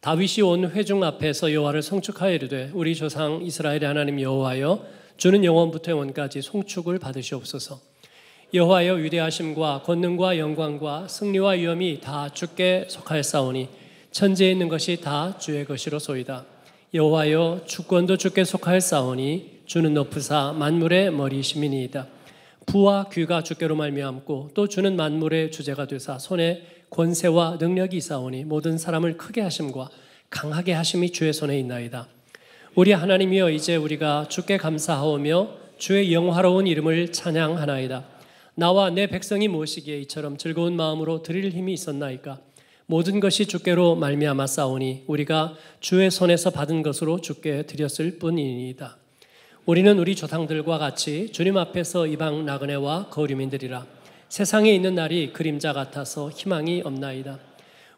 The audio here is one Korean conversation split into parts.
다윗이 온 회중 앞에서 여호와를 송축하여 이르되 우리 조상 이스라엘의 하나님 여호와여 주는 영원부터 영원까지 송축을 받으시옵소서. 여호와여 위대하심과 권능과 영광과 승리와 위엄이 다 주께 속하였사오니 천지에 있는 것이 다 주의 것이로소이다. 여호와여 주권도 주께 속하였사오니 주는 높으사 만물의 머리시민이이다. 부와 귀가 주께로 말미암고 또 주는 만물의 주제가 되사 손에 권세와 능력이 있사오니 모든 사람을 크게 하심과 강하게 하심이 주의 손에 있나이다. 우리 하나님이여 이제 우리가 주께 감사하오며 주의 영화로운 이름을 찬양하나이다. 나와 내 백성이 무엇이기에 이처럼 즐거운 마음으로 드릴 힘이 있었나이까? 모든 것이 주께로 말미암아 싸우니 우리가 주의 손에서 받은 것으로 주께 드렸을 뿐이니이다. 우리는 우리 조상들과 같이 주님 앞에서 이방 나그네와 거류민들이라 세상에 있는 날이 그림자 같아서 희망이 없나이다.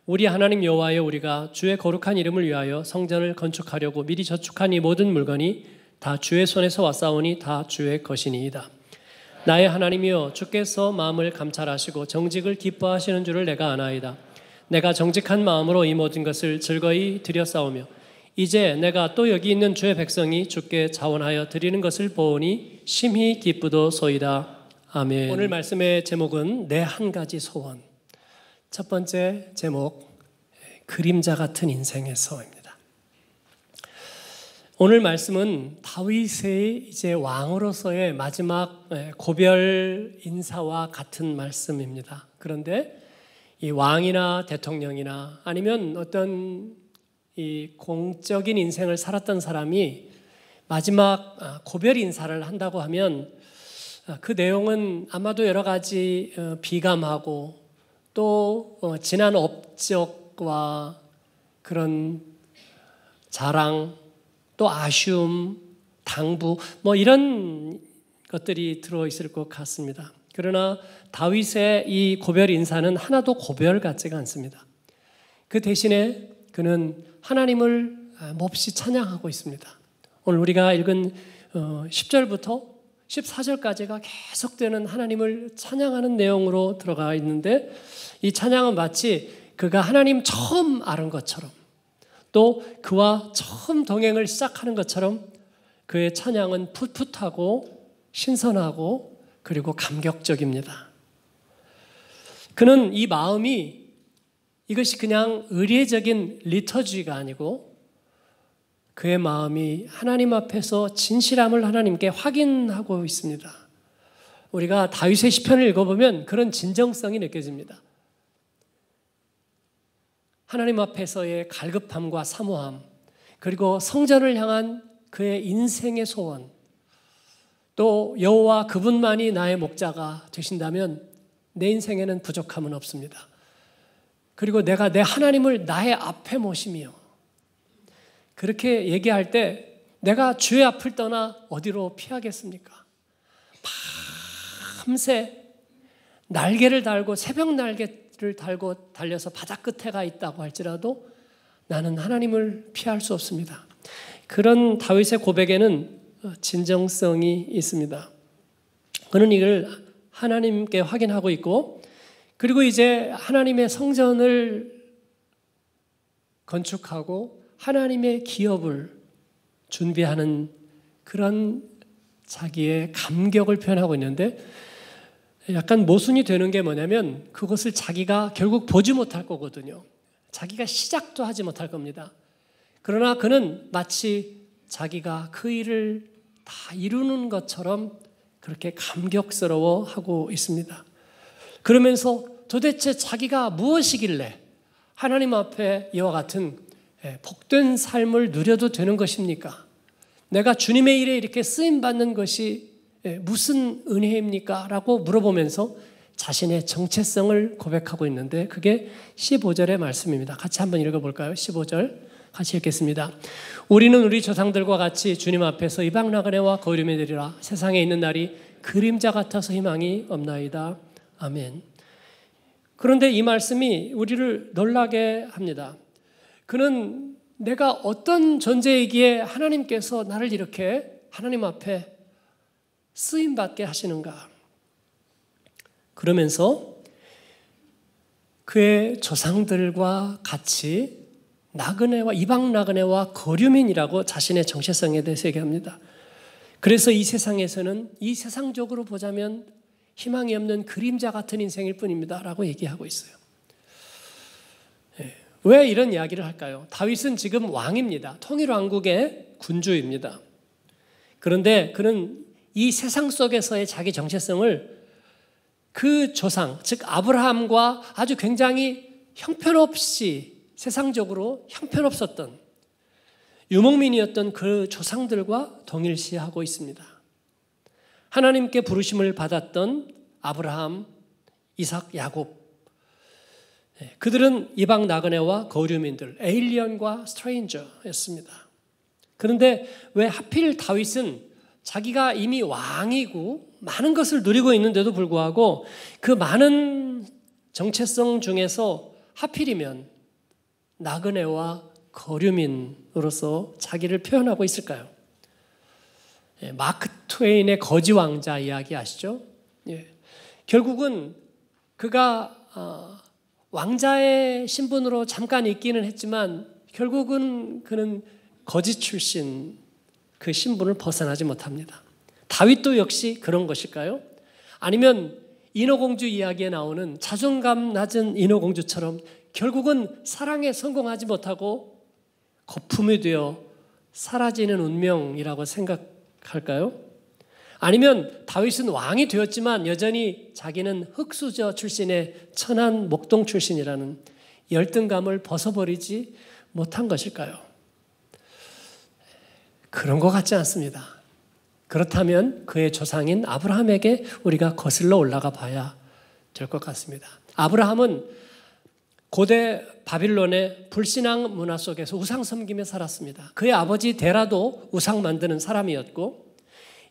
우리 하나님 여호와여 우리가 주의 거룩한 이름을 위하여 성전을 건축하려고 미리 저축한 이 모든 물건이 다 주의 손에서 왔사오니 다 주의 것이니이다. 나의 하나님이여 주께서 마음을 감찰하시고 정직을 기뻐하시는 줄을 내가 아나이다. 내가 정직한 마음으로 이 모든 것을 즐거이 드렸사오며 이제 내가 또 여기 있는 주의 백성이 주께 자원하여 드리는 것을 보오니 심히 기쁘도 소이다. 아멘. 오늘 말씀의 제목은 내 한 가지 소원. 첫 번째 제목 그림자 같은 인생에서입니다. 오늘 말씀은 다윗의 이제 왕으로서의 마지막 예, 고별 인사와 같은 말씀입니다. 그런데 이 왕이나 대통령이나 아니면 어떤 이 공적인 인생을 살았던 사람이 마지막 아, 고별 인사를 한다고 하면 아, 그 내용은 아마도 여러 가지 어, 비감하고 또 어, 지난 업적과 그런 자랑 또 아쉬움, 당부 뭐 이런 것들이 들어 있을 것 같습니다. 그러나 다윗의 이 고별 인사는 하나도 고별 같지가 않습니다. 그 대신에 그는 하나님을 아, 몹시 찬양하고 있습니다. 오늘 우리가 읽은 10절부터 어, 14절까지가 계속되는 하나님을 찬양하는 내용으로 들어가 있는데 이 찬양은 마치 그가 하나님 처음 아는 것처럼 또 그와 처음 동행을 시작하는 것처럼 그의 찬양은 풋풋하고 신선하고 그리고 감격적입니다. 그는 이 마음이 이것이 그냥 의례적인 리터지가 아니고 그의 마음이 하나님 앞에서 진실함을 하나님께 확인하고 있습니다. 우리가 다윗의 시편을 읽어보면 그런 진정성이 느껴집니다. 하나님 앞에서의 갈급함과 사모함, 그리고 성전을 향한 그의 인생의 소원, 또 여호와 그분만이 나의 목자가 되신다면 내 인생에는 부족함은 없습니다. 그리고 내가 내 하나님을 나의 앞에 모시며 그렇게 얘기할 때 내가 주의 앞을 떠나 어디로 피하겠습니까? 밤새 날개를 달고 새벽 날개를 달고 달려서 바다 끝에 가 있다고 할지라도 나는 하나님을 피할 수 없습니다. 그런 다윗의 고백에는 어, 진정성이 있습니다. 그는 이걸 하나님께 확인하고 있고 그리고 이제 하나님의 성전을 건축하고 하나님의 기업을 준비하는 그런 자기의 감격을 표현하고 있는데 약간 모순이 되는 게 뭐냐면 그것을 자기가 결국 보지 못할 거거든요. 자기가 시작도 하지 못할 겁니다. 그러나 그는 마치 자기가 그 일을 다 이루는 것처럼 그렇게 감격스러워 하고 있습니다. 그러면서 도대체 자기가 무엇이길래 하나님 앞에 이와 같은 예, 복된 삶을 누려도 되는 것입니까? 내가 주님의 일에 이렇게 쓰임 받는 것이 예, 무슨 은혜입니까? 라고 물어보면서 자신의 정체성을 고백하고 있는데 그게 15절의 말씀입니다. 같이 한번 읽어볼까요? 15절 같이 읽겠습니다. 우리는 우리 조상들과 같이 주님 앞에서 이방 나그네와 거름이 되리라 세상에 있는 날이 그림자 같아서 희망이 없나이다. 아멘. 그런데 이 말씀이 우리를 놀라게 합니다. 그는 내가 어떤 존재이기에 하나님께서 나를 이렇게 하나님 앞에 쓰임 받게 하시는가? 그러면서 그의 조상들과 같이 나그네와 이방 나그네와 거류민이라고 자신의 정체성에 대해서 얘기합니다. 그래서 이 세상에서는 이 세상적으로 보자면 희망이 없는 그림자 같은 인생일 뿐입니다라고 얘기하고 있어요. 왜 이런 이야기를 할까요? 다윗은 지금 왕입니다. 통일왕국의 군주입니다. 그런데 그는 이 세상 속에서의 자기 정체성을 그 조상, 즉 아브라함과 아주 굉장히 형편없이 세상적으로 형편없었던 유목민이었던 그 조상들과 동일시하고 있습니다. 하나님께 부르심을 받았던 아브라함, 이삭, 야곱 예, 그들은 이방 나그네와 거류민들, 에일리언과 스트레인저였습니다. 그런데 왜 하필 다윗은 자기가 이미 왕이고 많은 것을 누리고 있는데도 불구하고 그 많은 정체성 중에서 하필이면 나그네와 거류민으로서 자기를 표현하고 있을까요? 예, 마크 트웨인의 거지 왕자 이야기 아시죠? 예, 결국은 그가 아, 왕자의 신분으로 잠깐 있기는 했지만 결국은 그는 거지 출신 그 신분을 벗어나지 못합니다. 다윗도 역시 그런 것일까요? 아니면 인어공주 이야기에 나오는 자존감 낮은 인어공주처럼 결국은 사랑에 성공하지 못하고 거품이 되어 사라지는 운명이라고 생각할까요? 아니면 다윗은 왕이 되었지만 여전히 자기는 흙수저 출신의 천안 목동 출신이라는 열등감을 벗어버리지 못한 것일까요? 그런 것 같지 않습니다. 그렇다면 그의 조상인 아브라함에게 우리가 거슬러 올라가 봐야 될 것 같습니다. 아브라함은 고대 바빌론의 불신앙 문화 속에서 우상 섬김에 살았습니다. 그의 아버지 데라도 우상 만드는 사람이었고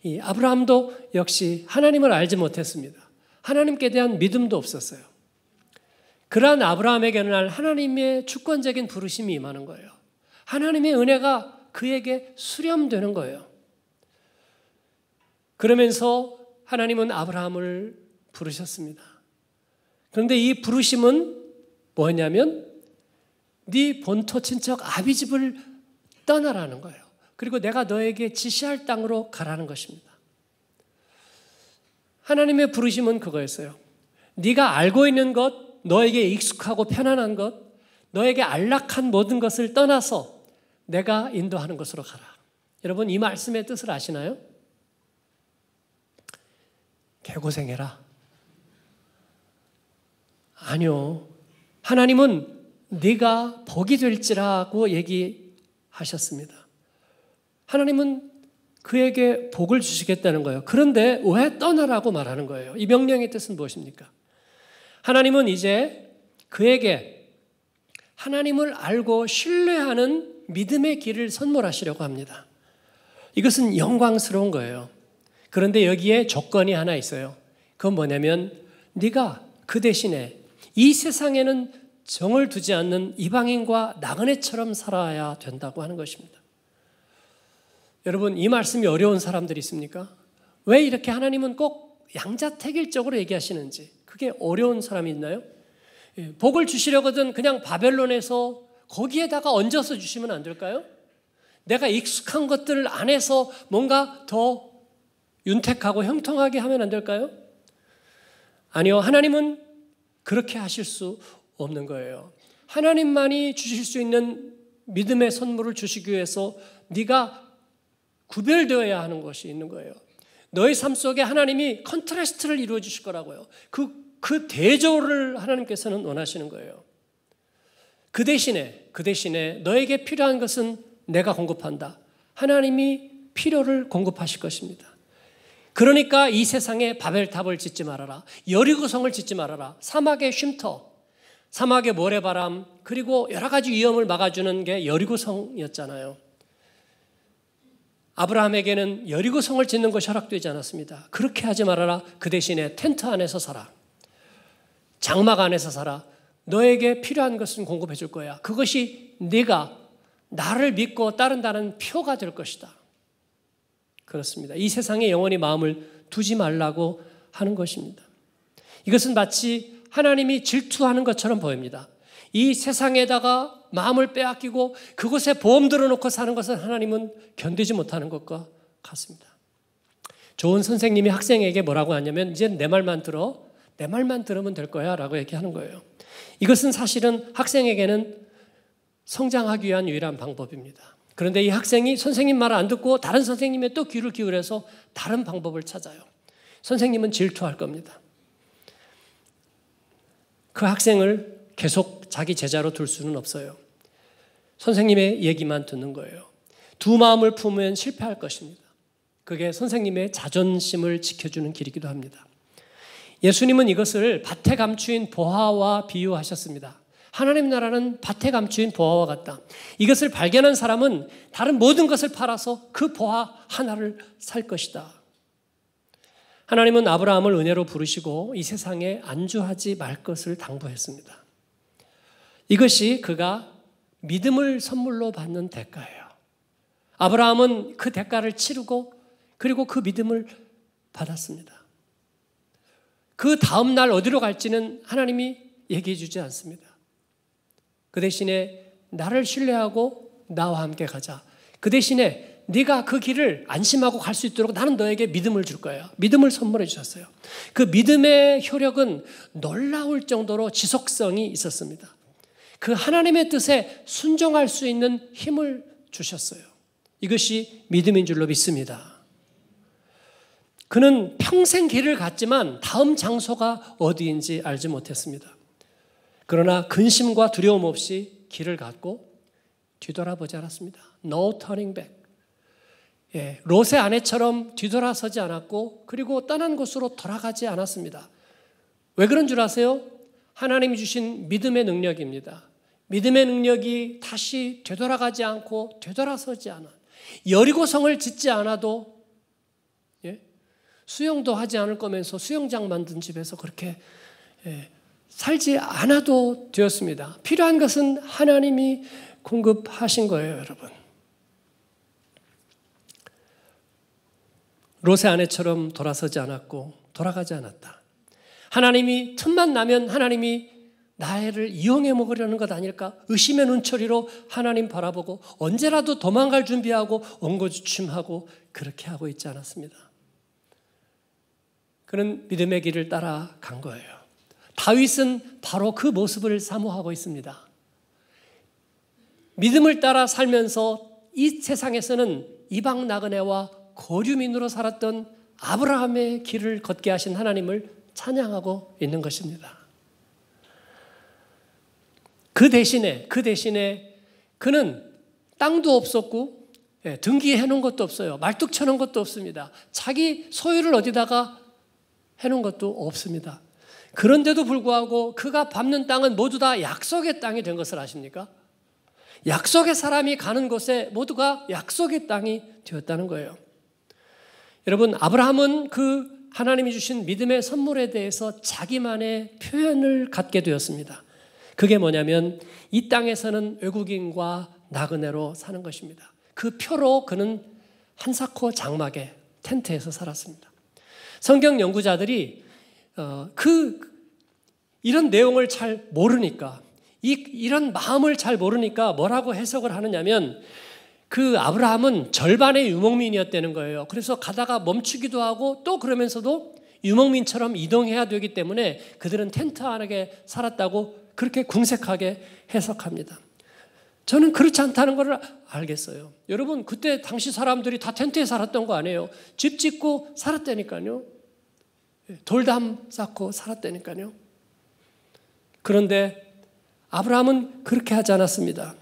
이 아브라함도 역시 하나님을 알지 못했습니다. 하나님께 대한 믿음도 없었어요. 그러한 아브라함에게 날 하나님의 주권적인 부르심이 임하는 거예요. 하나님의 은혜가 그에게 수렴되는 거예요. 그러면서 하나님은 아브라함을 부르셨습니다. 그런데 이 부르심은 뭐냐면 네 본토 친척 아비집을 떠나라는 거예요. 그리고 내가 너에게 지시할 땅으로 가라는 것입니다. 하나님의 부르심은 그거였어요. 네가 알고 있는 것, 너에게 익숙하고 편안한 것, 너에게 안락한 모든 것을 떠나서 내가 인도하는 것으로 가라. 여러분 이 말씀의 뜻을 아시나요? 개고생해라. 아니요. 하나님은 네가 복이 될지라고 얘기하셨습니다. 하나님은 그에게 복을 주시겠다는 거예요. 그런데 왜 떠나라고 말하는 거예요? 이 명령의 뜻은 무엇입니까? 하나님은 이제 그에게 하나님을 알고 신뢰하는 믿음의 길을 선물하시려고 합니다. 이것은 영광스러운 거예요. 그런데 여기에 조건이 하나 있어요. 그건 뭐냐면 네가 그 대신에 이 세상에는 정을 두지 않는 이방인과 나그네처럼 살아야 된다고 하는 것입니다. 여러분, 이 말씀이 어려운 사람들이 있습니까? 왜 이렇게 하나님은 꼭 양자택일적으로 얘기하시는지 그게 어려운 사람이 있나요? 예, 복을 주시려거든 그냥 바벨론에서 거기에다가 얹어서 주시면 안 될까요? 내가 익숙한 것들 안에서 뭔가 더 윤택하고 형통하게 하면 안 될까요? 아니요. 하나님은 그렇게 하실 수 없는 거예요. 하나님만이 주실 수 있는 믿음의 선물을 주시기 위해서 네가 구별되어야 하는 것이 있는 거예요. 너희 삶 속에 하나님이 컨트라스트를 이루어 주실 거라고요. 그, 그 대조를 하나님께서는 원하시는 거예요. 그 대신에, 그 대신에 너에게 필요한 것은 내가 공급한다. 하나님이 필요를 공급하실 것입니다. 그러니까 이 세상에 바벨탑을 짓지 말아라. 여리고성을 짓지 말아라. 사막의 쉼터, 사막의 모래바람, 그리고 여러 가지 위험을 막아주는 게 여리고성이었잖아요. 아브라함에게는 여리고 성을 짓는 것이 허락되지 않았습니다. 그렇게 하지 말아라. 그 대신에 텐트 안에서 살아. 장막 안에서 살아. 너에게 필요한 것은 공급해 줄 거야. 그것이 네가 나를 믿고 따른다는 표가 될 것이다. 그렇습니다. 이 세상에 영원히 마음을 두지 말라고 하는 것입니다. 이것은 마치 하나님이 질투하는 것처럼 보입니다. 이 세상에다가 마음을 빼앗기고 그곳에 보험 들어놓고 사는 것은 하나님은 견디지 못하는 것과 같습니다. 좋은 선생님이 학생에게 뭐라고 하냐면 이제 내 말만 들어 내 말만 들으면 될 거야 라고 얘기하는 거예요. 이것은 사실은 학생에게는 성장하기 위한 유일한 방법입니다. 그런데 이 학생이 선생님 말을 안 듣고 다른 선생님의 또 귀를 기울여서 다른 방법을 찾아요. 선생님은 질투할 겁니다. 그 학생을 계속 자기 제자로 둘 수는 없어요. 선생님의 얘기만 듣는 거예요. 두 마음을 품으면 실패할 것입니다. 그게 선생님의 자존심을 지켜주는 길이기도 합니다. 예수님은 이것을 밭에 감추인 보화와 비유하셨습니다. 하나님 나라는 밭에 감추인 보화와 같다. 이것을 발견한 사람은 다른 모든 것을 팔아서 그 보화 하나를 살 것이다. 하나님은 아브라함을 은혜로 부르시고 이 세상에 안주하지 말 것을 당부했습니다. 이것이 그가 믿음을 선물로 받는 대가예요. 아브라함은 그 대가를 치르고 그리고 그 믿음을 받았습니다. 그 다음 날 어디로 갈지는 하나님이 얘기해 주지 않습니다. 그 대신에 나를 신뢰하고 나와 함께 가자. 그 대신에 네가 그 길을 안심하고 갈 수 있도록 나는 너에게 믿음을 줄 거야. 믿음을 선물해 주셨어요. 그 믿음의 효력은 놀라울 정도로 지속성이 있었습니다. 그 하나님의 뜻에 순종할 수 있는 힘을 주셨어요. 이것이 믿음인 줄로 믿습니다. 그는 평생 길을 갔지만 다음 장소가 어디인지 알지 못했습니다. 그러나 근심과 두려움 없이 길을 갔고 뒤돌아보지 않았습니다. No turning back. 예, 롯의 아내처럼 뒤돌아서지 않았고 그리고 떠난 곳으로 돌아가지 않았습니다. 왜 그런 줄 아세요? 하나님이 주신 믿음의 능력입니다. 믿음의 능력이 다시 되돌아가지 않고 되돌아서지 않아. 여리고성을 짓지 않아도 예? 수영도 하지 않을 거면서 수영장 만든 집에서 그렇게 예, 살지 않아도 되었습니다. 필요한 것은 하나님이 공급하신 거예요, 여러분. 롯의 아내처럼 돌아서지 않았고 돌아가지 않았다. 하나님이 틈만 나면 하나님이 나를 이용해 먹으려는 것 아닐까? 의심의 눈초리로 하나님 바라보고 언제라도 도망갈 준비하고 엉거주춤하고 그렇게 하고 있지 않았습니다. 그는 믿음의 길을 따라 간 거예요. 다윗은 바로 그 모습을 사모하고 있습니다. 믿음을 따라 살면서 이 세상에서는 이방 나그네와 거류민으로 살았던 아브라함의 길을 걷게 하신 하나님을 찬양하고 있는 것입니다. 그 대신에 그 대신에 그는 땅도 없었고 예, 등기해 놓은 것도 없어요. 말뚝 쳐놓은 것도 없습니다. 자기 소유를 어디다가 해 놓은 것도 없습니다. 그런데도 불구하고 그가 밟는 땅은 모두 다 약속의 땅이 된 것을 아십니까? 약속의 사람이 가는 곳에 모두가 약속의 땅이 되었다는 거예요. 여러분, 아브라함은 그 하나님이 주신 믿음의 선물에 대해서 자기만의 표현을 갖게 되었습니다. 그게 뭐냐면 이 땅에서는 외국인과 나그네로 사는 것입니다. 그 표로 그는 한사코 장막에 텐트에서 살았습니다. 성경 연구자들이 어, 그 이런 내용을 잘 모르니까 이, 이런 마음을 잘 모르니까 뭐라고 해석을 하느냐면 그 아브라함은 절반의 유목민이었다는 거예요. 그래서 가다가 멈추기도 하고 또 그러면서도 유목민처럼 이동해야 되기 때문에 그들은 텐트 안에 살았다고 그렇게 궁색하게 해석합니다. 저는 그렇지 않다는 것 알겠어요. 여러분, 그때 당시 사람들이 다 텐트에 살았던 거 아니에요. 집 짓고 살았다니까요. 예, 돌담 쌓고 살았다니까요. 그런데 아브라함은 그렇게 하지 않았습니다.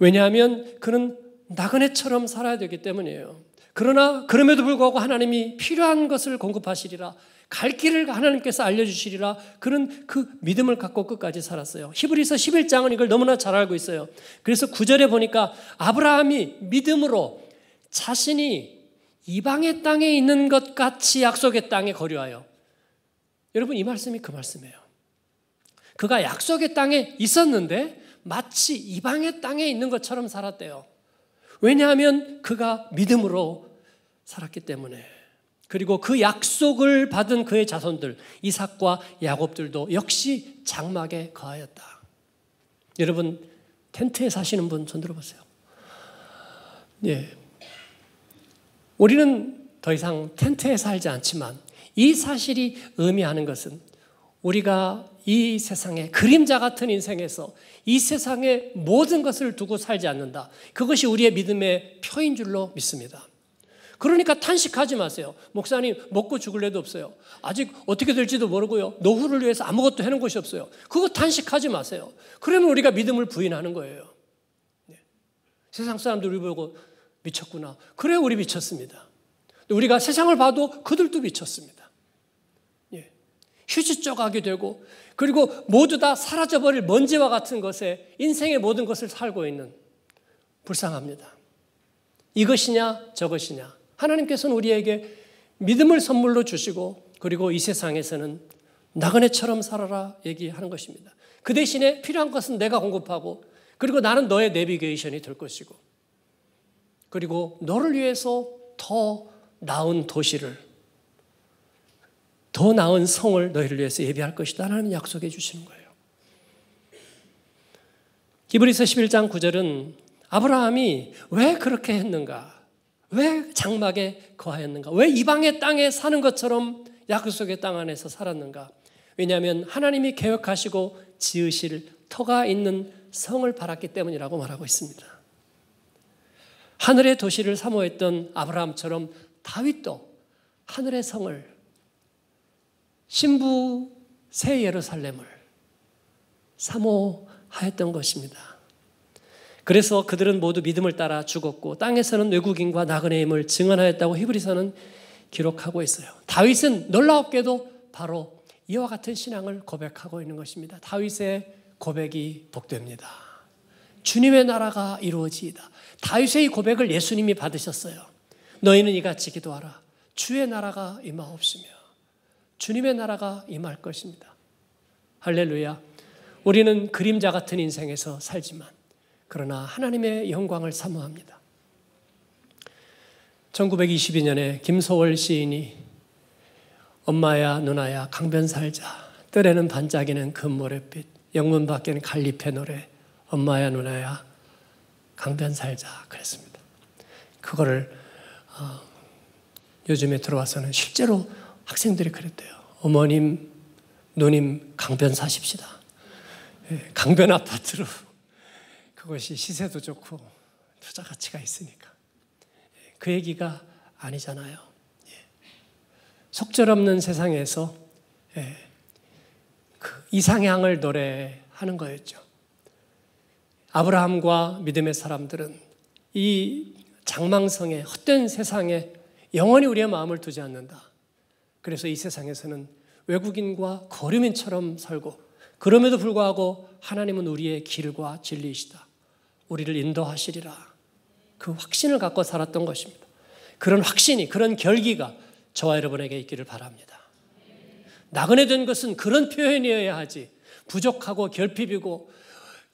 왜냐하면 그는 나그네처럼 살아야 되기 때문이에요. 그러나 그럼에도 불구하고 하나님이 필요한 것을 공급하시리라 갈 길을 하나님께서 알려주시리라 그런 그 믿음을 갖고 끝까지 살았어요. 히브리서 11장은 이걸 너무나 잘 알고 있어요. 그래서 9절에 보니까 아브라함이 믿음으로 자신이 이방의 땅에 있는 것 같이 약속의 땅에 거류하여. 여러분 이 말씀이 그 말씀이에요. 그가 약속의 땅에 있었는데 마치 이방의 땅에 있는 것처럼 살았대요. 왜냐하면 그가 믿음으로 살았기 때문에. 그리고 그 약속을 받은 그의 자손들 이삭과 야곱들도 역시 장막에 거하였다. 여러분 텐트에 사시는 분 손들어 보세요. 예. 우리는 더 이상 텐트에 살지 않지만 이 사실이 의미하는 것은 우리가 이 세상의 그림자 같은 인생에서 이 세상의 모든 것을 두고 살지 않는다. 그것이 우리의 믿음의 표인 줄로 믿습니다. 그러니까 탄식하지 마세요. 목사님, 먹고 죽을 애도 없어요. 아직 어떻게 될지도 모르고요. 노후를 위해서 아무것도 해놓은 것이 없어요. 그거 탄식하지 마세요. 그러면 우리가 믿음을 부인하는 거예요. 네. 세상 사람들이 보고 미쳤구나. 그래, 우리 미쳤습니다. 우리가 세상을 봐도 그들도 미쳤습니다. 예. 휴지쩍하게 되고, 그리고 모두 다 사라져버릴 먼지와 같은 것에 인생의 모든 것을 살고 있는 불쌍합니다. 이것이냐 저것이냐 하나님께서는 우리에게 믿음을 선물로 주시고 그리고 이 세상에서는 나그네처럼 살아라 얘기하는 것입니다. 그 대신에 필요한 것은 내가 공급하고 그리고 나는 너의 내비게이션이 될 것이고 그리고 너를 위해서 더 나은 도시를 더 나은 성을 너희를 위해서 예비할 것이다 라는 약속해 주시는 거예요. 기브리서 11장 9절은 아브라함이 왜 그렇게 했는가? 왜 장막에 거하였는가? 왜 이방의 땅에 사는 것처럼 약속의 땅 안에서 살았는가? 왜냐하면 하나님이 계획하시고 지으실 터가 있는 성을 바랐기 때문이라고 말하고 있습니다. 하늘의 도시를 사모했던 아브라함처럼 다윗도 하늘의 성을 신부 새 예루살렘을 사모하였던 것입니다. 그래서 그들은 모두 믿음을 따라 죽었고 땅에서는 외국인과 나그네임을 증언하였다고 히브리서는 기록하고 있어요. 다윗은 놀랍게도 바로 이와 같은 신앙을 고백하고 있는 것입니다. 다윗의 고백이 복됩니다. 주님의 나라가 이루어지이다. 다윗의 고백을 예수님이 받으셨어요. 너희는 이같이 기도하라. 주의 나라가 임하옵시며 주님의 나라가 임할 것입니다. 할렐루야. 우리는 그림자 같은 인생에서 살지만 그러나 하나님의 영광을 사모합니다. 1922년에 김소월 시인이 엄마야 누나야 강변 살자 뜰에는 반짝이는 금모래빛 영문 밖에는 갈잎의 노래 엄마야 누나야 강변 살자 그랬습니다. 그거를 어, 요즘에 들어와서는 실제로 학생들이 그랬대요. 어머님 누님 강변 사십시다. 예, 강변 아파트로 그것이 시세도 좋고 투자 가치가 있으니까 그 얘기가 아니잖아요. 예. 속절없는 세상에서 예, 그 이상향을 노래하는 거였죠. 아브라함과 믿음의 사람들은 이 장망성에 헛된 세상에 영원히 우리의 마음을 두지 않는다. 그래서 이 세상에서는 외국인과 거류민처럼 살고 그럼에도 불구하고 하나님은 우리의 길과 진리이시다. 우리를 인도하시리라. 그 확신을 갖고 살았던 것입니다. 그런 확신이, 그런 결기가 저와 여러분에게 있기를 바랍니다. 나그네 된 것은 그런 표현이어야 하지. 부족하고 결핍이고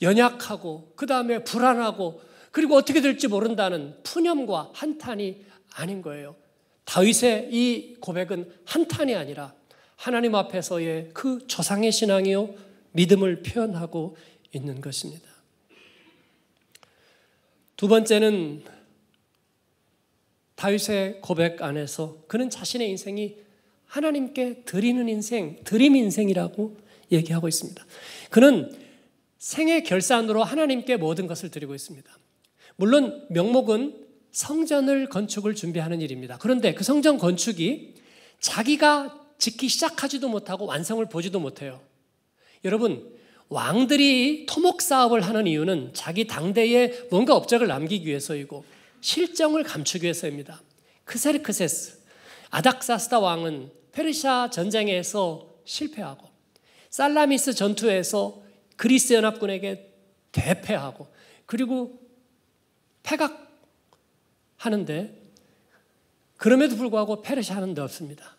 연약하고 그 다음에 불안하고 그리고 어떻게 될지 모른다는 푸념과 한탄이 아닌 거예요. 다윗의 이 고백은 한탄이 아니라 하나님 앞에서의 그 조상의 신앙이요 믿음을 표현하고 있는 것입니다. 두 번째는 다윗의 고백 안에서 그는 자신의 인생이 하나님께 드리는 인생, 드림 인생이라고 얘기하고 있습니다. 그는 생의 결산으로 하나님께 모든 것을 드리고 있습니다. 물론 명목은 성전을 건축을 준비하는 일입니다. 그런데 그 성전 건축이 자기가 짓기 시작하지도 못하고 완성을 보지도 못해요. 여러분, 왕들이 토목 사업을 하는 이유는 자기 당대에 뭔가 업적을 남기기 위해서이고 실정을 감추기 위해서입니다. 크세르크세스 아닥사스다 왕은 페르시아 전쟁에서 실패하고 살라미스 전투에서 그리스 연합군에게 대패하고 그리고 패각하는데 그럼에도 불구하고 페르시아는 없습니다.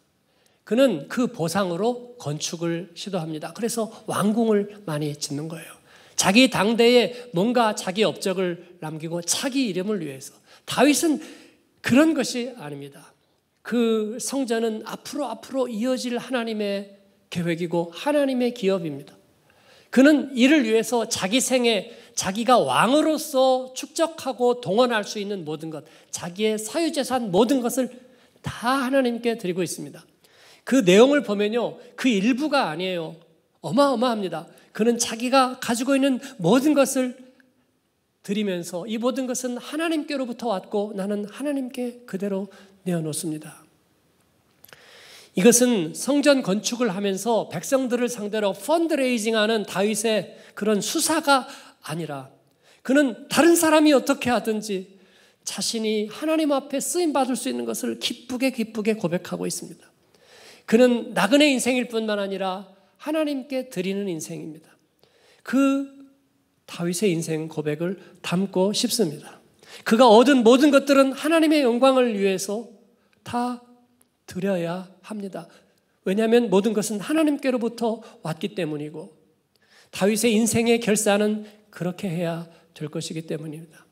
그는 그 보상으로 건축을 시도합니다. 그래서 왕궁을 많이 짓는 거예요. 자기 당대에 뭔가 자기 업적을 남기고 자기 이름을 위해서. 다윗은 그런 것이 아닙니다. 그 성전은 앞으로 앞으로 이어질 하나님의 계획이고 하나님의 기업입니다. 그는 이를 위해서 자기 생에 자기가 왕으로서 축적하고 동원할 수 있는 모든 것, 자기의 사유재산 모든 것을 다 하나님께 드리고 있습니다. 그 내용을 보면요. 그 일부가 아니에요. 어마어마합니다. 그는 자기가 가지고 있는 모든 것을 드리면서 이 모든 것은 하나님께로부터 왔고 나는 하나님께 그대로 내어놓습니다. 이것은 성전 건축을 하면서 백성들을 상대로 펀드레이징하는 다윗의 그런 수사가 아니라 그는 다른 사람이 어떻게 하든지 자신이 하나님 앞에 쓰임 받을 수 있는 것을 기쁘게 기쁘게 고백하고 있습니다. 그는 나그네 인생일 뿐만 아니라 하나님께 드리는 인생입니다. 그 다윗의 인생 고백을 담고 싶습니다. 그가 얻은 모든 것들은 하나님의 영광을 위해서 다 드려야 합니다. 왜냐하면 모든 것은 하나님께로부터 왔기 때문이고 다윗의 인생의 결사는 그렇게 해야 될 것이기 때문입니다.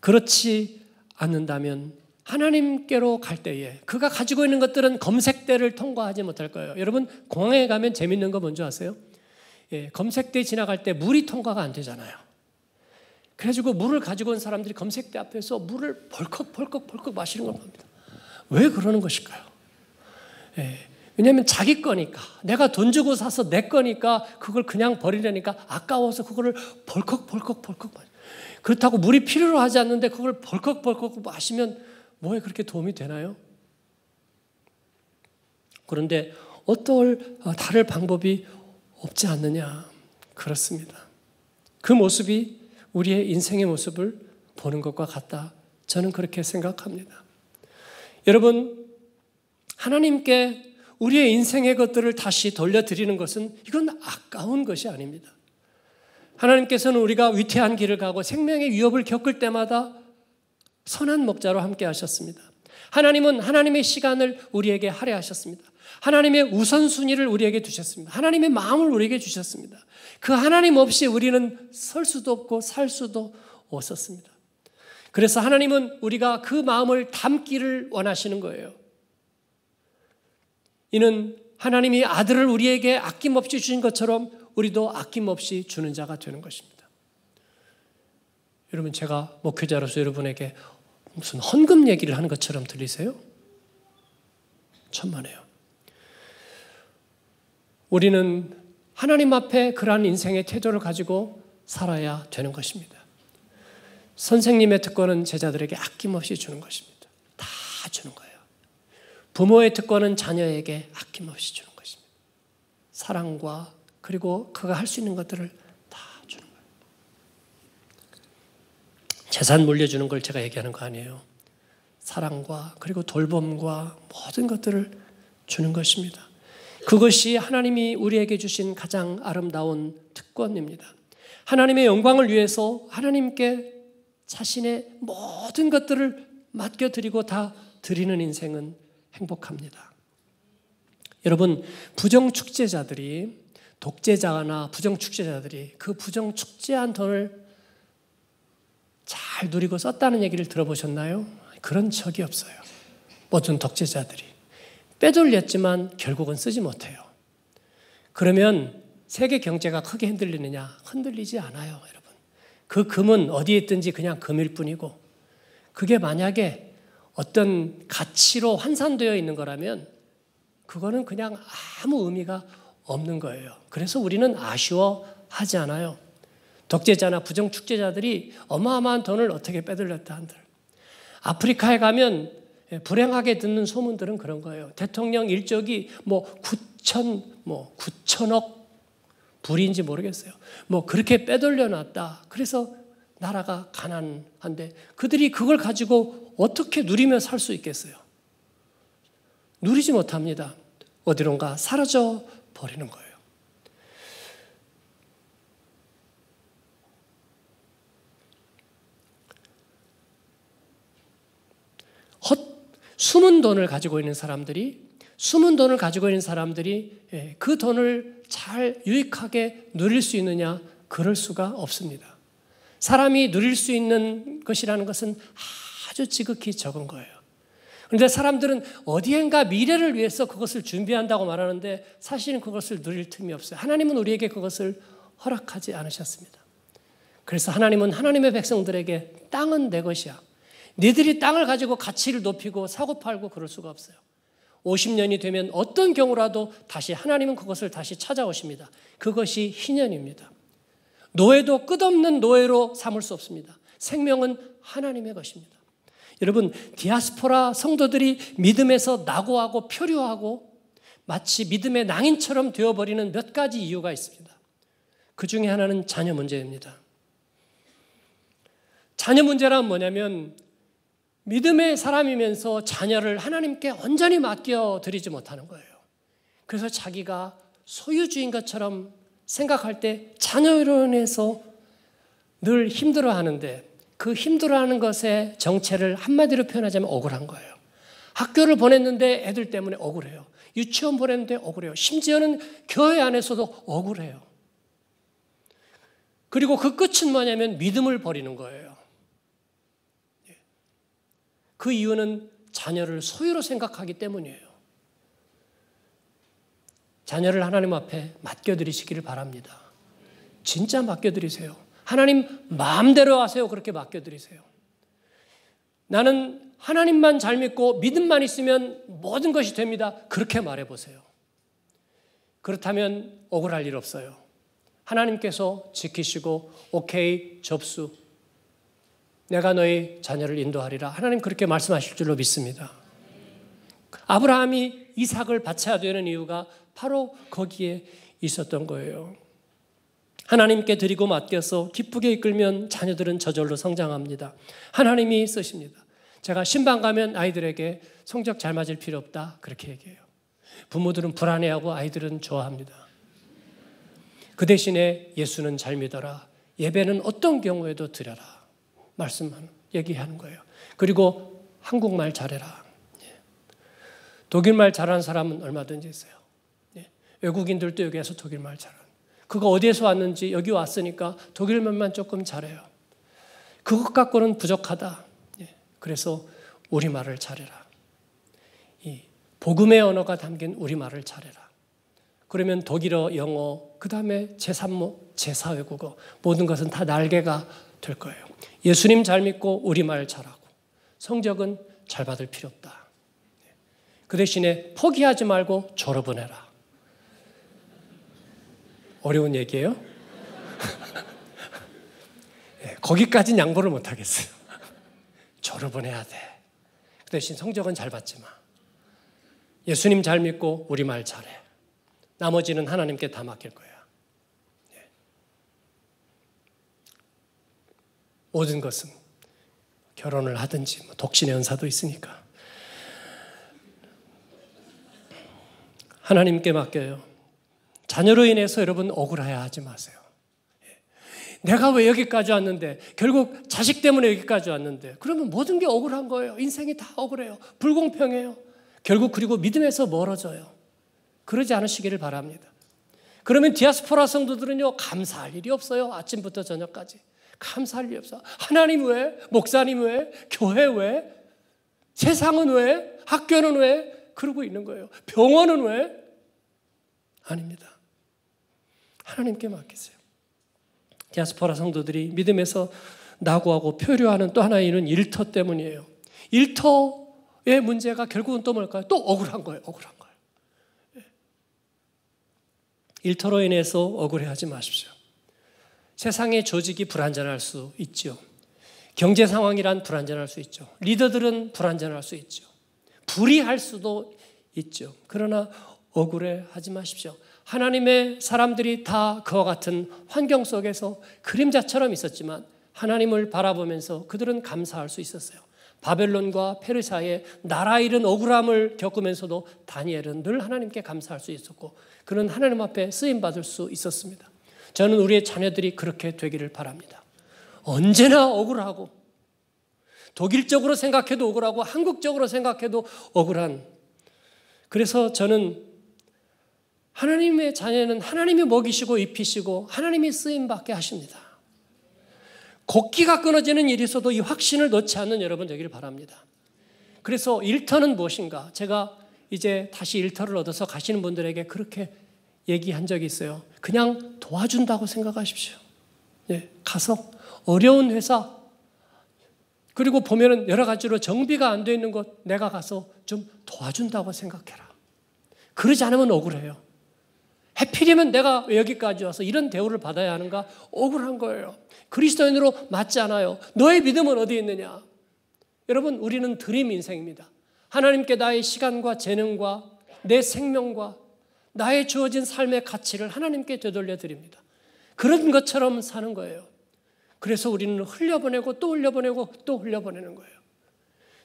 그렇지 않는다면 하나님께로 갈 때에 그가 가지고 있는 것들은 검색대를 통과하지 못할 거예요. 여러분 공항에 가면 재밌는 거 뭔지 아세요? 예, 검색대 지나갈 때 물이 통과가 안 되잖아요. 그래가지고 물을 가지고 온 사람들이 검색대 앞에서 물을 벌컥 벌컥 벌컥 마시는 걸 봅니다. 왜 그러는 것일까요? 예, 왜냐하면 자기 거니까 내가 돈 주고 사서 내 거니까 그걸 그냥 버리려니까 아까워서 그거를 벌컥 벌컥 벌컥 마 그렇다고 물이 필요로 하지 않는데 그걸 벌컥 벌컥 마시면 뭐에 그렇게 도움이 되나요? 그런데 어떨 아, 다를 방법이 없지 않느냐 그렇습니다. 그 모습이 우리의 인생의 모습을 보는 것과 같다. 저는 그렇게 생각합니다. 여러분 하나님께 우리의 인생의 것들을 다시 돌려드리는 것은 이건 아까운 것이 아닙니다. 하나님께서는 우리가 위태한 길을 가고 생명의 위협을 겪을 때마다 선한 목자로 함께 하셨습니다. 하나님은 하나님의 시간을 우리에게 할애하셨습니다. 하나님의 우선순위를 우리에게 주셨습니다. 하나님의 마음을 우리에게 주셨습니다. 그 하나님 없이 우리는 설 수도 없고 살 수도 없었습니다. 그래서 하나님은 우리가 그 마음을 담기를 원하시는 거예요. 이는 하나님이 아들을 우리에게 아낌없이 주신 것처럼 우리도 아낌없이 주는 자가 되는 것입니다. 여러분, 제가 목회자로서 여러분에게 무슨 헌금 얘기를 하는 것처럼 들리세요? 천만에요. 우리는 하나님 앞에 그러한 인생의 태도를 가지고 살아야 되는 것입니다. 선생님의 특권은 제자들에게 아낌없이 주는 것입니다. 다 주는 거예요. 부모의 특권은 자녀에게 아낌없이 주는 것입니다. 사랑과 그리고 그가 할 수 있는 것들을 재산 물려주는 걸 제가 얘기하는 거 아니에요. 사랑과 그리고 돌봄과 모든 것들을 주는 것입니다. 그것이 하나님이 우리에게 주신 가장 아름다운 특권입니다. 하나님의 영광을 위해서 하나님께 자신의 모든 것들을 맡겨드리고 다 드리는 인생은 행복합니다. 여러분, 부정축제자들이, 독재자나 부정축제자들이 그 부정축제한 돈을 잘 누리고 썼다는 얘기를 들어보셨나요? 그런 적이 없어요. 모든 독재자들이. 빼돌렸지만 결국은 쓰지 못해요. 그러면 세계 경제가 크게 흔들리느냐? 흔들리지 않아요, 여러분. 그 금은 어디에 있든지 그냥 금일 뿐이고, 그게 만약에 어떤 가치로 환산되어 있는 거라면, 그거는 그냥 아무 의미가 없는 거예요. 그래서 우리는 아쉬워하지 않아요. 독재자나 부정축제자들이 어마어마한 돈을 어떻게 빼돌렸다 한들. 아프리카에 가면 예, 불행하게 듣는 소문들은 그런 거예요. 대통령 일적이 뭐 9천, 뭐 9천억 불인지 모르겠어요. 뭐 그렇게 빼돌려놨다. 그래서 나라가 가난한데 그들이 그걸 가지고 어떻게 누리며 살 수 있겠어요? 누리지 못합니다. 어디론가 사라져 버리는 거예요. 숨은 돈을 가지고 있는 사람들이 숨은 돈을 가지고 있는 사람들이 예, 그 돈을 잘 유익하게 누릴 수 있느냐 그럴 수가 없습니다. 사람이 누릴 수 있는 것이라는 것은 아주 지극히 적은 거예요. 그런데 사람들은 어디엔가 미래를 위해서 그것을 준비한다고 말하는데 사실은 그것을 누릴 틈이 없어요. 하나님은 우리에게 그것을 허락하지 않으셨습니다. 그래서 하나님은 하나님의 백성들에게 땅은 내 것이야. 니들이 땅을 가지고 가치를 높이고 사고팔고 그럴 수가 없어요. 50년이 되면 어떤 경우라도 다시 하나님은 그것을 다시 찾아오십니다. 그것이 희년입니다. 노예도 끝없는 노예로 삼을 수 없습니다. 생명은 하나님의 것입니다. 여러분, 디아스포라 성도들이 믿음에서 낙오하고 표류하고 마치 믿음의 낭인처럼 되어버리는 몇 가지 이유가 있습니다. 그 중에 하나는 자녀 문제입니다. 자녀 문제란 뭐냐면 믿음의 사람이면서 자녀를 하나님께 온전히 맡겨드리지 못하는 거예요. 그래서 자기가 소유주인 것처럼 생각할 때 자녀론에서 늘 힘들어 하는데 그 힘들어 하는 것의 정체를 한마디로 표현하자면 억울한 거예요. 학교를 보냈는데 애들 때문에 억울해요. 유치원 보냈는데 억울해요. 심지어는 교회 안에서도 억울해요. 그리고 그 끝은 뭐냐면 믿음을 버리는 거예요. 그 이유는 자녀를 소유로 생각하기 때문이에요. 자녀를 하나님 앞에 맡겨드리시기를 바랍니다. 진짜 맡겨드리세요. 하나님 마음대로 하세요. 그렇게 맡겨드리세요. 나는 하나님만 잘 믿고 믿음만 있으면 모든 것이 됩니다. 그렇게 말해보세요. 그렇다면 억울할 일 없어요. 하나님께서 지키시고, 오케이, 접수, 내가 너희 자녀를 인도하리라. 하나님 그렇게 말씀하실 줄로 믿습니다. 아브라함이 이삭을 바쳐야 되는 이유가 바로 거기에 있었던 거예요. 하나님께 드리고 맡겨서 기쁘게 이끌면 자녀들은 저절로 성장합니다. 하나님이 쓰십니다. 제가 신방 가면 아이들에게 성적 잘 맞을 필요 없다. 그렇게 얘기해요. 부모들은 불안해하고 아이들은 좋아합니다. 그 대신에 예수는 잘 믿어라. 예배는 어떤 경우에도 드려라. 말씀만 얘기하는 거예요. 그리고 한국말 잘해라. 예. 독일말 잘하는 사람은 얼마든지 있어요. 예. 외국인들도 여기 에서 독일말 잘하는. 그거 어디에서 왔는지 여기 왔으니까 독일말만 조금 잘해요. 그것 갖고는 부족하다. 예. 그래서 우리말을 잘해라. 이 복음의 언어가 담긴 우리말을 잘해라. 그러면 독일어, 영어, 그 다음에 제3모, 제4외국어, 모든 것은 다 날개가 될 거예요. 예수님 잘 믿고 우리말 잘하고 성적은 잘 받을 필요 없다. 그 대신에 포기하지 말고 졸업은 해라. 어려운 얘기예요? 네, 예, 거기까진 양보를 못 하겠어요. 졸업은 해야 돼. 그 대신 성적은 잘 받지 마. 예수님 잘 믿고 우리말 잘해. 나머지는 하나님께 다 맡길 거야. 모든 것은 결혼을 하든지 뭐 독신의 은사도 있으니까 하나님께 맡겨요. 자녀로 인해서 여러분 억울해야 하지 마세요. 예. 내가 왜 여기까지 왔는데 결국 자식 때문에 여기까지 왔는데 그러면 모든 게 억울한 거예요. 인생이 다 억울해요. 불공평해요. 결국 그리고 믿음에서 멀어져요. 그러지 않으시기를 바랍니다. 그러면 디아스포라 성도들은요 감사할 일이 없어요. 아침부터 저녁까지 감사할 일 없어. 하나님 왜? 목사님 왜? 교회 왜? 세상은 왜? 학교는 왜? 그러고 있는 거예요. 병원은 왜? 아닙니다. 하나님께 맡기세요. 디아스포라 성도들이 믿음에서 나고하고 표류하는 또 하나의 이유는 일터 때문이에요. 일터의 문제가 결국은 또 뭘까요? 또 억울한 거예요. 억울한 거예요. 예. 일터로 인해서 억울해하지 마십시오. 세상의 조직이 불안전할 수 있죠. 경제 상황이란 불안전할 수 있죠. 리더들은 불안전할 수 있죠. 불이할 수도 있죠. 그러나 억울해하지 마십시오. 하나님의 사람들이 다 그와 같은 환경 속에서 그림자처럼 있었지만 하나님을 바라보면서 그들은 감사할 수 있었어요. 바벨론과 페르사의 나라 잃은 억울함을 겪으면서도 다니엘은 늘 하나님께 감사할 수 있었고 그는 하나님 앞에 쓰임 받을 수 있었습니다. 저는 우리의 자녀들이 그렇게 되기를 바랍니다. 언제나 억울하고 독일적으로 생각해도 억울하고 한국적으로 생각해도 억울한 그래서 저는 하나님의 자녀는 하나님이 먹이시고 입히시고 하나님이 쓰임받게 하십니다. 곡기가 끊어지는 일이 있어도 이 확신을 놓지 않는 여러분 되기를 바랍니다. 그래서 일터는 무엇인가? 제가 이제 다시 일터를 얻어서 가시는 분들에게 그렇게 얘기한 적이 있어요. 그냥 도와준다고 생각하십시오. 예, 가서 어려운 회사 그리고 보면은 여러 가지로 정비가 안 돼 있는 곳 내가 가서 좀 도와준다고 생각해라. 그러지 않으면 억울해요. 해필이면 내가 여기까지 와서 이런 대우를 받아야 하는가? 억울한 거예요. 그리스도인으로 맞지 않아요. 너의 믿음은 어디 있느냐? 여러분, 우리는 드림 인생입니다. 하나님께 나의 시간과 재능과 내 생명과 나의 주어진 삶의 가치를 하나님께 되돌려 드립니다. 그런 것처럼 사는 거예요. 그래서 우리는 흘려보내고 또 흘려보내고 또 흘려보내는 거예요.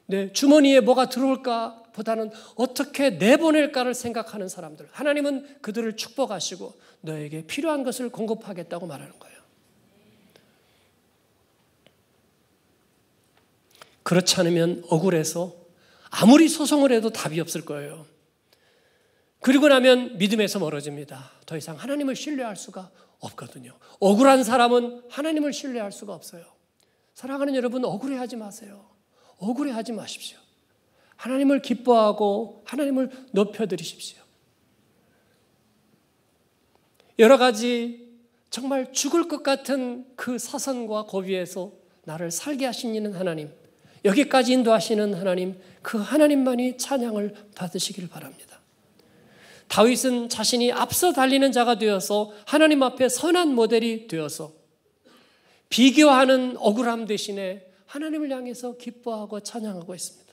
네, 주머니에 뭐가 들어올까 보다는 어떻게 내보낼까를 생각하는 사람들. 하나님은 그들을 축복하시고 너에게 필요한 것을 공급하겠다고 말하는 거예요. 그렇지 않으면 억울해서 아무리 소송을 해도 답이 없을 거예요. 그리고 나면 믿음에서 멀어집니다. 더 이상 하나님을 신뢰할 수가 없거든요. 억울한 사람은 하나님을 신뢰할 수가 없어요. 사랑하는 여러분, 억울해하지 마세요. 억울해하지 마십시오. 하나님을 기뻐하고 하나님을 높여드리십시오. 여러 가지 정말 죽을 것 같은 그 사선과 고비에서 나를 살게 하시는 하나님, 여기까지 인도하시는 하나님, 그 하나님만이 찬양을 받으시길 바랍니다. 다윗은 자신이 앞서 달리는 자가 되어서 하나님 앞에 선한 모델이 되어서 비교하는 억울함 대신에 하나님을 향해서 기뻐하고 찬양하고 있습니다.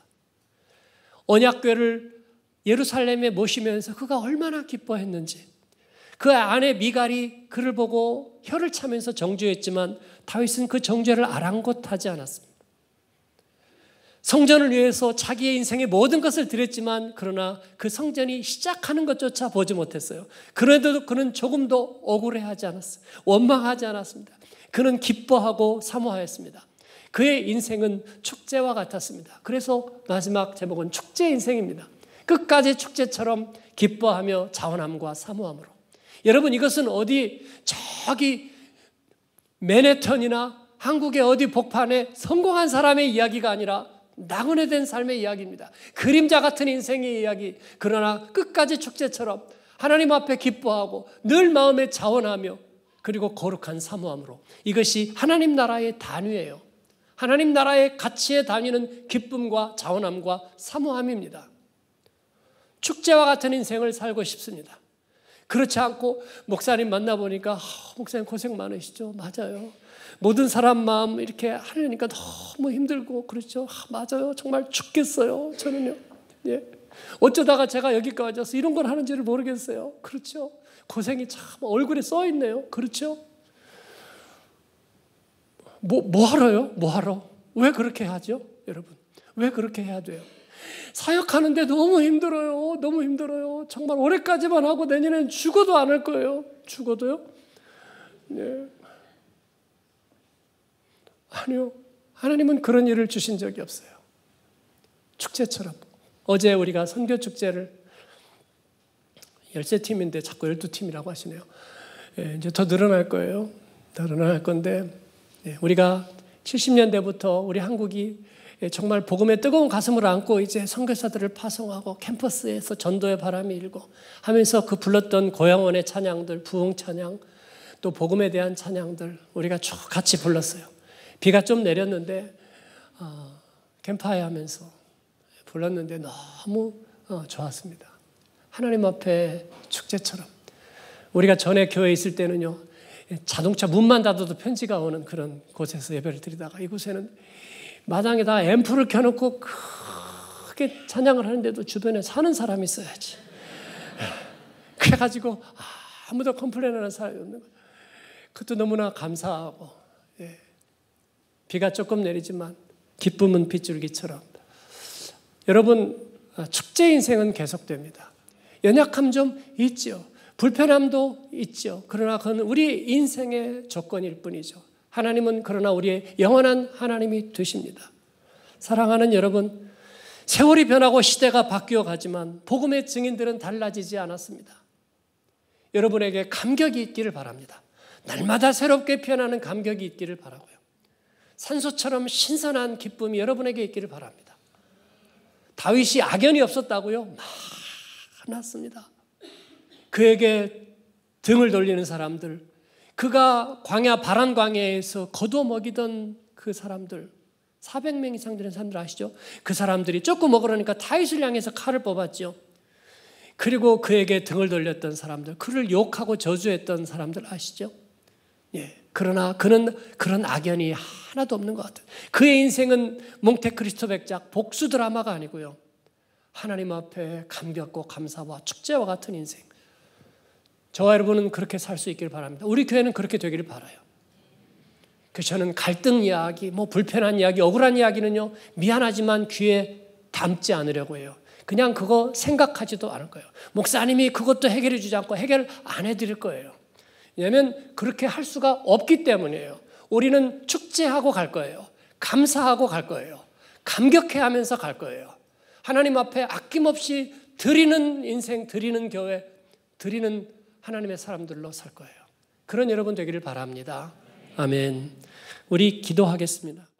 언약궤를 예루살렘에 모시면서 그가 얼마나 기뻐했는지 그 안에 미갈이 그를 보고 혀를 차면서 정죄했지만 다윗은 그 정죄를 아랑곳하지 않았습니다. 성전을 위해서 자기의 인생의 모든 것을 드렸지만 그러나 그 성전이 시작하는 것조차 보지 못했어요. 그런데도 그는 조금도 억울해하지 않았어요. 원망하지 않았습니다. 그는 기뻐하고 사모하였습니다. 그의 인생은 축제와 같았습니다. 그래서 마지막 제목은 축제 인생입니다. 끝까지 축제처럼 기뻐하며 자원함과 사모함으로. 여러분 이것은 어디 저기 맨해튼이나 한국의 어디 복판에 성공한 사람의 이야기가 아니라 낙원에 된 삶의 이야기입니다. 그림자 같은 인생의 이야기. 그러나 끝까지 축제처럼 하나님 앞에 기뻐하고 늘 마음에 자원하며 그리고 거룩한 사모함으로 이것이 하나님 나라의 단위예요. 하나님 나라의 가치의 단위는 기쁨과 자원함과 사모함입니다. 축제와 같은 인생을 살고 싶습니다. 그렇지 않고 목사님 만나보니까 아, 목사님 고생 많으시죠? 맞아요. 모든 사람 마음 이렇게 하려니까 너무 힘들고 그렇죠. 아, 맞아요. 정말 죽겠어요. 저는요. 예. 어쩌다가 제가 여기까지 와서 이런 걸 하는지를 모르겠어요. 그렇죠. 고생이 참 얼굴에 써 있네요. 그렇죠. 뭐, 뭐 하러요? 뭐 하러? 왜 그렇게 하죠? 여러분. 왜 그렇게 해야 돼요? 사역하는데 너무 힘들어요. 너무 힘들어요. 정말 올해까지만 하고 내년엔 죽어도 안 할 거예요. 죽어도요? 네. 아니요. 하나님은 그런 일을 주신 적이 없어요. 축제처럼. 어제 우리가 선교 축제를 13팀인데 자꾸 12팀이라고 하시네요. 예, 이제 더 늘어날 거예요. 더 늘어날 건데, 예, 우리가 70년대부터 우리 한국이 정말 복음의 뜨거운 가슴을 안고 이제 선교사들을 파송하고 캠퍼스에서 전도의 바람이 일고 하면서 그 불렀던 고향원의 찬양들, 부흥 찬양, 또 복음에 대한 찬양들 우리가 쭉 같이 불렀어요. 비가 좀 내렸는데 어, 캠파이 하면서 불렀는데 너무 어, 좋았습니다. 하나님 앞에 축제처럼 우리가 전에 교회에 있을 때는요 예, 자동차 문만 닫아도 편지가 오는 그런 곳에서 예배를 드리다가 이곳에는 마당에다 앰프를 켜놓고 크게 찬양을 하는데도 주변에 사는 사람이 있어야지. 그래가지고 아무도 컴플레인 하는 사람이 없는 거 그것도 너무나 감사하고 예. 비가 조금 내리지만 기쁨은 빗줄기처럼. 여러분, 아, 축제 인생은 계속됩니다. 연약함 좀 있죠. 불편함도 있죠. 그러나 그건 우리 인생의 조건일 뿐이죠. 하나님은 그러나 우리의 영원한 하나님이 되십니다. 사랑하는 여러분, 세월이 변하고 시대가 바뀌어 가지만 복음의 증인들은 달라지지 않았습니다. 여러분에게 감격이 있기를 바랍니다. 날마다 새롭게 피어나는 감격이 있기를 바라고요. 산소처럼 신선한 기쁨이 여러분에게 있기를 바랍니다. 다윗이 악연이 없었다고요? 많았습니다. 그에게 등을 돌리는 사람들, 그가 광야 바란 광야에서 거두어 먹이던 그 사람들, 400명 이상 되는 사람들 아시죠? 그 사람들이 조금 먹으려니까 다윗을 향해서 칼을 뽑았죠. 그리고 그에게 등을 돌렸던 사람들, 그를 욕하고 저주했던 사람들 아시죠? 예. 그러나 그는 그런 악연이 하나도 없는 것 같아요. 그의 인생은 몽테크리스토 백작 복수 드라마가 아니고요. 하나님 앞에 감격과 감사와 축제와 같은 인생. 저와 여러분은 그렇게 살 수 있기를 바랍니다. 우리 교회는 그렇게 되기를 바라요. 그 저는 갈등 이야기, 뭐 불편한 이야기, 억울한 이야기는요, 미안하지만 귀에 담지 않으려고 해요. 그냥 그거 생각하지도 않을 거예요. 목사님이 그것도 해결해 주지 않고 해결 안 해드릴 거예요. 왜냐하면 그렇게 할 수가 없기 때문이에요. 우리는 축제하고 갈 거예요. 감사하고 갈 거예요. 감격해 하면서 갈 거예요. 하나님 앞에 아낌없이 드리는 인생, 드리는 교회, 드리는 하나님의 사람들로 살 거예요. 그런 여러분 되기를 바랍니다. 아멘. 우리 기도하겠습니다.